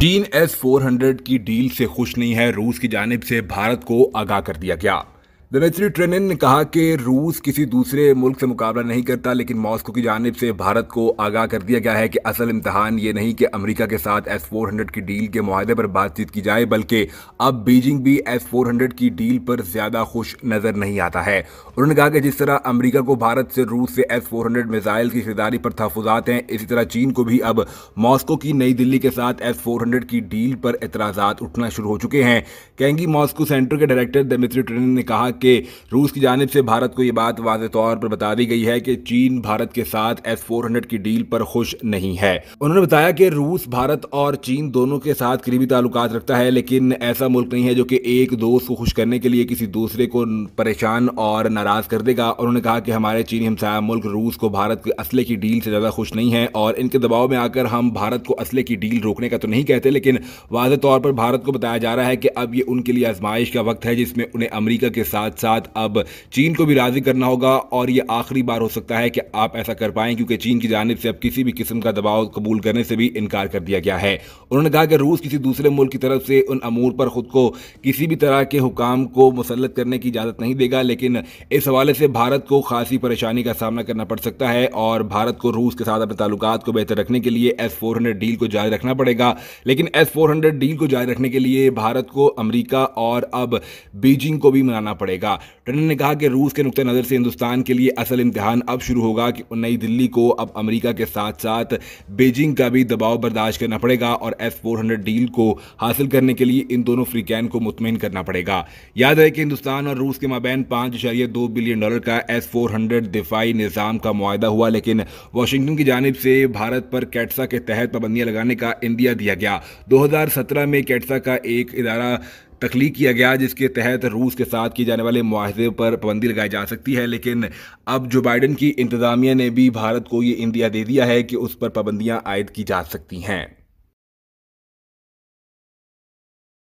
dean S four की deal से खुश नहीं है रूस की जानब से भारत को आगाह कर दिया गया दमित्री ट्रेनिन ने कहा कि रूस किसी दूसरे मुल्क से मुकाबला नहीं करता लेकिन मॉस्को की जानब से भारत को आगाह कर दिया गया है कि असल इम्तहान ये नहीं कि अमेरिका के साथ एस फोर हंड्रेड की डील के माहदे पर बातचीत की जाए बल्कि अब बीजिंग भी एस फोर हंड्रेड की डील पर ज़्यादा खुश नज़र नहीं आता है उन्होंने कहा कि जिस तरह अमरीका को भारत से रूस से एस फोर हंड्रेड मिज़ाइल की खरीदारी पर तहफात हैं इसी तरह चीन को भी अब मॉस्को की नई दिल्ली के साथ एस फोर हंड्रेड की डील पर एतराज उठना शुरू हो चुके हैं कैंगी मॉस्को सेंटर के डायरेक्टर दमित्री ट्रेनिन ने कहा कि रूस की जानब से भारत को ये बात वाज तौर पर बता दी गई है कि चीन भारत के साथ एस फोर हंड्रेड की डील पर खुश नहीं है उन्होंने बताया कि रूस भारत और चीन दोनों के साथ करीबी ताल्लुक रखता है लेकिन ऐसा मुल्क नहीं है जो कि एक दोस्त को खुश करने के लिए किसी दूसरे को परेशान और नाराज़ कर देगा उन्होंने कहा कि हमारे चीनी हमसाया मुल्क रूस को भारत के असले की डील से ज़्यादा खुश नहीं है और इनके दबाव में आकर हम भारत को असले की डील रोकने का तो नहीं कहते लेकिन वाज तौर पर भारत को बताया जा रहा है कि अब ये उनके लिए आजमाइश का वक्त है जिसमें उन्हें अमरीका के साथ साथ साथ अब चीन को भी राज़ी करना होगा और ये आखिरी बार हो सकता है कि आप ऐसा कर पाएं क्योंकि चीन की जानब से अब किसी भी किस्म का दबाव कबूल करने से भी इनकार कर दिया गया है उन्होंने कहा कि रूस किसी दूसरे मुल्क की तरफ से उन अमूर पर ख़ुद को किसी भी तरह के हुकाम को मुसलत करने की इजाज़त नहीं देगा लेकिन इस हवाले से भारत को खासी परेशानी का सामना करना पड़ सकता है और भारत को रूस के साथ अपने ताल्लुक को बेहतर रखने के लिए एस फोर हंड्रेड डील को जारी रखना पड़ेगा लेकिन एस फोर हंड्रेड डील को जारी रखने के लिए भारत को अमरीका और अब बीजिंग को भी मनाना पड़ेगा जाएगा टंडन ने कहा कि रूस के नुक़ नज़र से हिंदुस्तान के लिए असल इम्तहान अब शुरू होगा कि नई दिल्ली को अब अमेरिका के साथ साथ बीजिंग का भी दबाव बर्दाश्त करना पड़ेगा और एस फोर डील को हासिल करने के लिए इन दोनों फ्रीकैन को मुतमिन करना पड़ेगा याद रहे कि हिंदुस्तान और रूस के माबेन पाँच बिलियन डॉलर का एस फोर दिफाई निज़ाम का माहा हुआ लेकिन वाशिंगटन की जानब से भारत पर कैटसा के तहत पाबंदियाँ लगाने का इंदिया दिया गया 2017 में कैटसा का एक इदारा तख्लीक किया गया जिसके तहत रूस के साथ किए जाने वाले मुआहदे पर पाबंदी लगाई जा सकती है लेकिन अब जो बाइडन की इंतजामिया ने भी भारत को ये इंदिया दे दिया है कि उस पर पाबंदियाँ आयद की जा सकती हैं